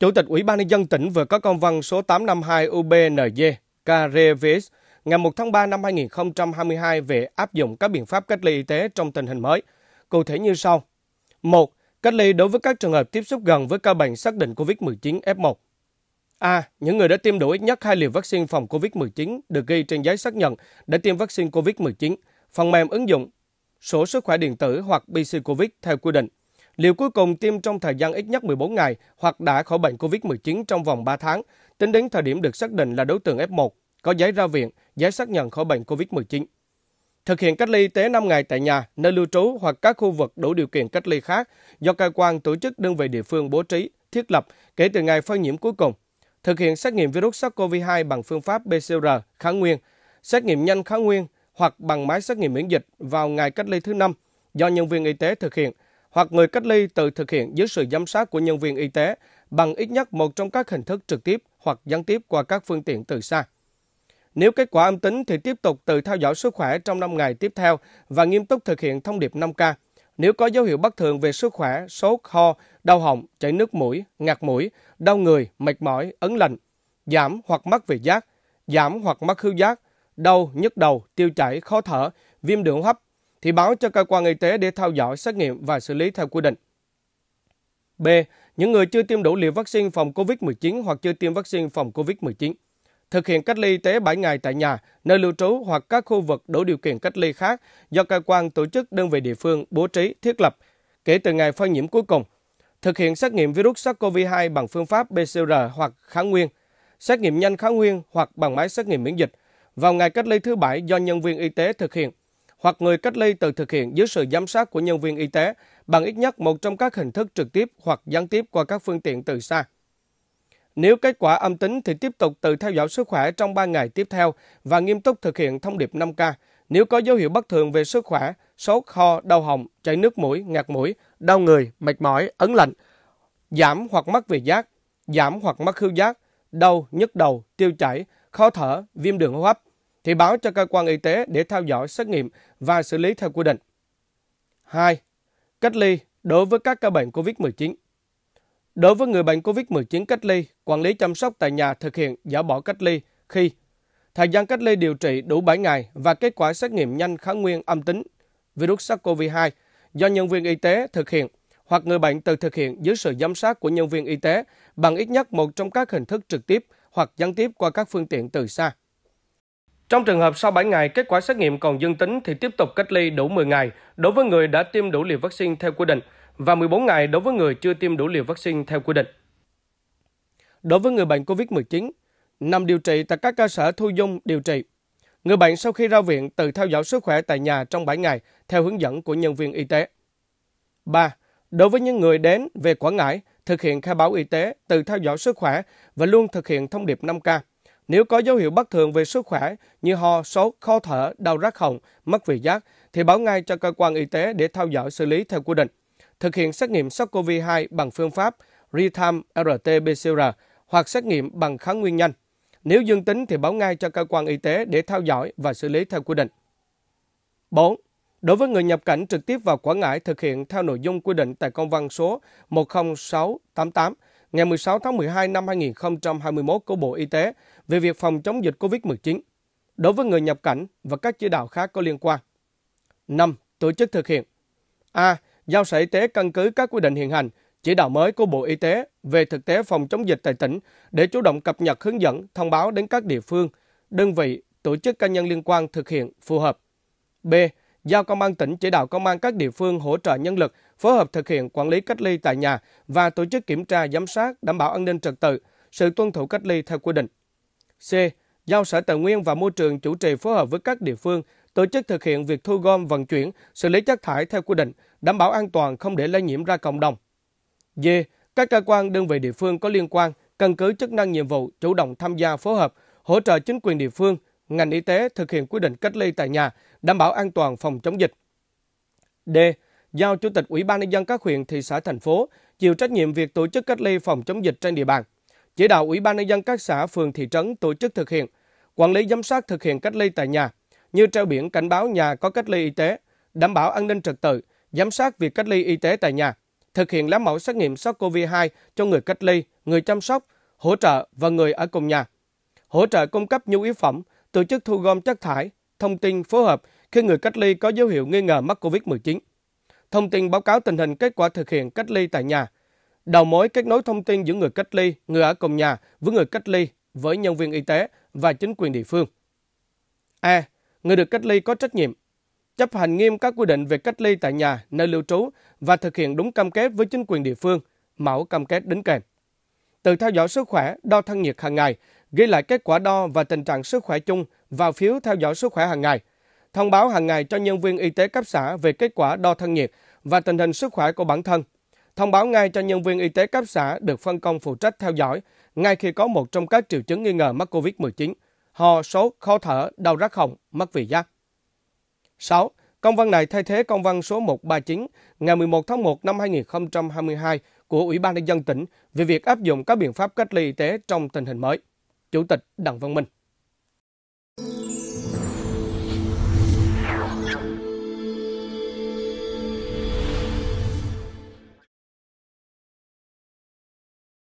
Chủ tịch Ủy ban nhân dân tỉnh vừa có công văn số 852 UBND KRVS ngày 1 tháng 3 năm 2022 về áp dụng các biện pháp cách ly y tế trong tình hình mới, cụ thể như sau. 1. Cách ly đối với các trường hợp tiếp xúc gần với ca bệnh xác định COVID-19 F1. A. Những người đã tiêm đủ ít nhất 2 liều vaccine phòng COVID-19 được ghi trên giấy xác nhận đã tiêm vaccine COVID-19, phần mềm ứng dụng, sổ sức khỏe điện tử hoặc PC COVID theo quy định. Liều cuối cùng tiêm trong thời gian ít nhất 14 ngày hoặc đã khỏi bệnh COVID-19 trong vòng 3 tháng, tính đến thời điểm được xác định là đối tượng F1, có giấy ra viện, giấy xác nhận khỏi bệnh COVID-19. Thực hiện cách ly y tế 5 ngày tại nhà, nơi lưu trú hoặc các khu vực đủ điều kiện cách ly khác do cơ quan tổ chức đơn vị địa phương bố trí, thiết lập kể từ ngày phơi nhiễm cuối cùng. Thực hiện xét nghiệm virus SARS-CoV-2 bằng phương pháp PCR kháng nguyên, xét nghiệm nhanh kháng nguyên hoặc bằng máy xét nghiệm miễn dịch vào ngày cách ly thứ năm do nhân viên y tế thực hiện – hoặc người cách ly tự thực hiện dưới sự giám sát của nhân viên y tế bằng ít nhất một trong các hình thức trực tiếp hoặc gián tiếp qua các phương tiện từ xa. Nếu kết quả âm tính thì tiếp tục tự theo dõi sức khỏe trong 5 ngày tiếp theo và nghiêm túc thực hiện thông điệp 5K. Nếu có dấu hiệu bất thường về sức khỏe, sốt, ho, đau họng, chảy nước mũi, ngạt mũi, đau người, mệt mỏi, ấn lạnh, giảm hoặc mất vị giác, giảm hoặc mất khứu giác, đau, nhức đầu, tiêu chảy, khó thở, viêm đường hấp, thì báo cho cơ quan y tế để theo dõi, xét nghiệm và xử lý theo quy định. B. Những người chưa tiêm đủ liều vaccine phòng COVID-19 hoặc chưa tiêm vaccine phòng COVID-19. Thực hiện cách ly y tế 7 ngày tại nhà, nơi lưu trú hoặc các khu vực đủ điều kiện cách ly khác do cơ quan tổ chức đơn vị địa phương bố trí thiết lập kể từ ngày phơi nhiễm cuối cùng. Thực hiện xét nghiệm virus SARS-CoV-2 bằng phương pháp PCR hoặc kháng nguyên, xét nghiệm nhanh kháng nguyên hoặc bằng máy xét nghiệm miễn dịch vào ngày cách ly thứ bảy do nhân viên y tế thực hiện hoặc người cách ly tự thực hiện dưới sự giám sát của nhân viên y tế bằng ít nhất một trong các hình thức trực tiếp hoặc gián tiếp qua các phương tiện từ xa. Nếu kết quả âm tính thì tiếp tục tự theo dõi sức khỏe trong 3 ngày tiếp theo và nghiêm túc thực hiện thông điệp 5K. Nếu có dấu hiệu bất thường về sức khỏe, sốt, ho, đau họng, chảy nước mũi, ngạt mũi, đau người, mệt mỏi, ấn lạnh, giảm hoặc mất vị giác, giảm hoặc mất khứu giác, đau, nhức đầu, tiêu chảy, khó thở, viêm đường hô hấp, thì báo cho cơ quan y tế để theo dõi xét nghiệm và xử lý theo quy định. 2. Cách ly đối với các ca bệnh COVID-19. Đối với người bệnh COVID-19 cách ly, quản lý chăm sóc tại nhà thực hiện dỡ bỏ cách ly khi thời gian cách ly điều trị đủ 7 ngày và kết quả xét nghiệm nhanh kháng nguyên âm tính virus SARS-CoV-2 do nhân viên y tế thực hiện hoặc người bệnh tự thực hiện dưới sự giám sát của nhân viên y tế bằng ít nhất một trong các hình thức trực tiếp hoặc gián tiếp qua các phương tiện từ xa. Trong trường hợp sau 7 ngày kết quả xét nghiệm còn dương tính thì tiếp tục cách ly đủ 10 ngày đối với người đã tiêm đủ liều vaccine theo quy định và 14 ngày đối với người chưa tiêm đủ liều vaccine theo quy định. Đối với người bệnh COVID-19, nằm điều trị tại các cơ sở thu dung điều trị. Người bệnh sau khi ra viện tự theo dõi sức khỏe tại nhà trong 7 ngày theo hướng dẫn của nhân viên y tế. 3. Đối với những người đến về Quảng Ngãi, thực hiện khai báo y tế, tự theo dõi sức khỏe và luôn thực hiện thông điệp 5K. Nếu có dấu hiệu bất thường về sức khỏe như ho, sốt, khó thở, đau rát họng, mất vị giác thì báo ngay cho cơ quan y tế để theo dõi xử lý theo quy định. Thực hiện xét nghiệm SARS-CoV-2 bằng phương pháp Real-time RT-PCR hoặc xét nghiệm bằng kháng nguyên nhanh. Nếu dương tính thì báo ngay cho cơ quan y tế để theo dõi và xử lý theo quy định. 4. Đối với người nhập cảnh trực tiếp vào Quảng Ngãi thực hiện theo nội dung quy định tại công văn số 10688 ngày 16 tháng 12 năm 2021 của Bộ Y tế về việc phòng chống dịch COVID-19 đối với người nhập cảnh và các chỉ đạo khác có liên quan. 5. Tổ chức thực hiện A. Giao Sở Y tế căn cứ các quy định hiện hành, chỉ đạo mới của Bộ Y tế về thực tế phòng chống dịch tại tỉnh để chủ động cập nhật hướng dẫn, thông báo đến các địa phương, đơn vị, tổ chức cá nhân liên quan thực hiện phù hợp. B. Giao Công an tỉnh chỉ đạo Công an các địa phương hỗ trợ nhân lực phối hợp thực hiện quản lý cách ly tại nhà và tổ chức kiểm tra giám sát đảm bảo an ninh trật tự, sự tuân thủ cách ly theo quy định. C. Giao Sở Tài nguyên và Môi trường chủ trì phối hợp với các địa phương tổ chức thực hiện việc thu gom vận chuyển, xử lý chất thải theo quy định, đảm bảo an toàn không để lây nhiễm ra cộng đồng. D. Các cơ quan đơn vị địa phương có liên quan căn cứ chức năng nhiệm vụ chủ động tham gia phối hợp, hỗ trợ chính quyền địa phương, ngành y tế thực hiện quy định cách ly tại nhà, đảm bảo an toàn phòng chống dịch. D giao Chủ tịch Ủy ban nhân dân các huyện, thị xã, thành phố chịu trách nhiệm việc tổ chức cách ly phòng chống dịch trên địa bàn. Chỉ đạo Ủy ban nhân dân các xã, phường, thị trấn tổ chức thực hiện, quản lý giám sát thực hiện cách ly tại nhà, như treo biển cảnh báo nhà có cách ly y tế, đảm bảo an ninh trật tự, giám sát việc cách ly y tế tại nhà, thực hiện lấy mẫu xét nghiệm SARS-CoV-2 cho người cách ly, người chăm sóc, hỗ trợ và người ở cùng nhà. Hỗ trợ cung cấp nhu yếu phẩm, tổ chức thu gom chất thải, thông tin phối hợp khi người cách ly có dấu hiệu nghi ngờ mắc COVID-19 thông tin báo cáo tình hình kết quả thực hiện cách ly tại nhà, đầu mối kết nối thông tin giữa người cách ly, người ở cùng nhà với người cách ly với nhân viên y tế và chính quyền địa phương. E. Người được cách ly có trách nhiệm chấp hành nghiêm các quy định về cách ly tại nhà, nơi lưu trú và thực hiện đúng cam kết với chính quyền địa phương, mẫu cam kết đính kèm. Tự theo dõi sức khỏe, đo thân nhiệt hàng ngày, ghi lại kết quả đo và tình trạng sức khỏe chung vào phiếu theo dõi sức khỏe hàng ngày thông báo hàng ngày cho nhân viên y tế cấp xã về kết quả đo thân nhiệt và tình hình sức khỏe của bản thân. Thông báo ngay cho nhân viên y tế cấp xã được phân công phụ trách theo dõi ngay khi có một trong các triệu chứng nghi ngờ mắc COVID-19, ho, sốt, khó thở, đau rát họng, mất vị giác. 6. Công văn này thay thế công văn số 139 ngày 11 tháng 1 năm 2022 của Ủy ban nhân dân tỉnh về việc áp dụng các biện pháp cách ly y tế trong tình hình mới. Chủ tịch Đặng Văn Minh